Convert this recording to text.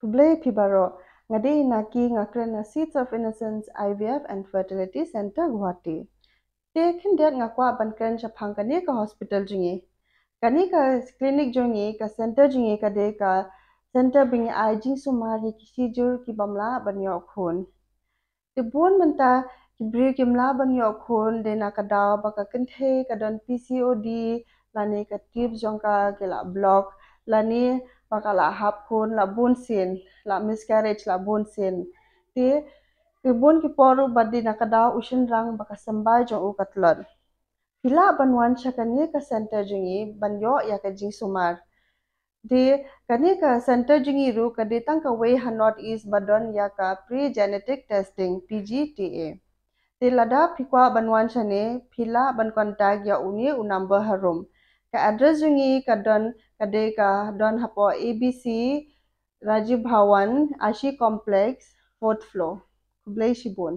p u b e Pibaro, Ngade Naki Ngakrena Seeds of Innocence IVF and Fertility Center Guwati. Te h i n d e ngakwa bankan c a phangkane ka hospital jingi. Kani ka clinic j o n g i ka center jingi ka de ka center bing aging sumari kisi jur ki bamla banyo khun. Te b u n manta ki bri kimla banyo khun de na ka da ba ka kinthe ka don PCOD lane ka tip jong ka k e l a block lane ba ka la hap la bun sin la miscarriage la bun sin ti ki bun ki poru badi nak kada ushin rang ba sembah sambai jo u katlan pila ban wan chakani ka center jingi ban yo ya ka jing sumar di kani ke center jingi ru ka de tang way ha is badon ya ka pre genetic testing pgta di lada pikwa banwan ni, bila ban kontak ya uni unambah number harum ka address jingi ka don kade ka don hapo ABC Rajiv Bhawan Ashi Complex fourth floor. Kublai Shibun.